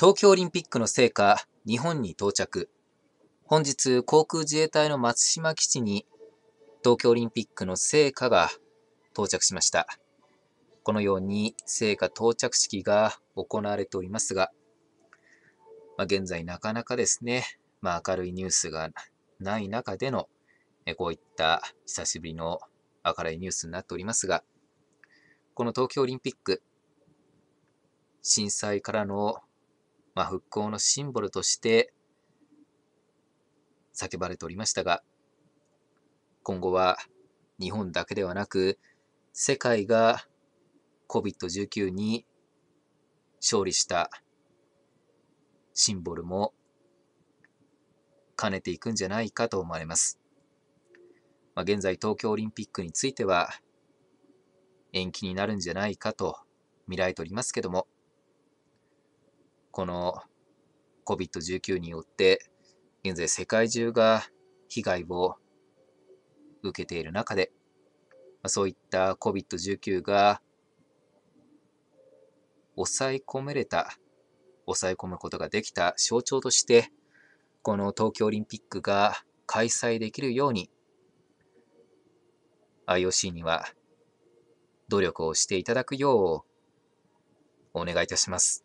東京オリンピックの聖火、日本に到着。本日、航空自衛隊の松島基地に、東京オリンピックの聖火が到着しました。このように聖火到着式が行われておりますが、まあ、現在なかなかですね、まあ、明るいニュースがない中での、こういった久しぶりの明るいニュースになっておりますが、この東京オリンピック、震災からのまあ、復興のシンボルとして叫ばれておりましたが、今後は日本だけではなく、世界が COVID-19 に勝利したシンボルも兼ねていくんじゃないかと思われます。まあ、現在東京オリンピックについては延期になるんじゃないかと見られておりますけども、この COVID-19 によって、現在世界中が被害を受けている中で、そういった COVID-19 が抑え込めれた、抑え込むことができた象徴として、この東京オリンピックが開催できるように、IOC には努力をしていただくようお願いいたします。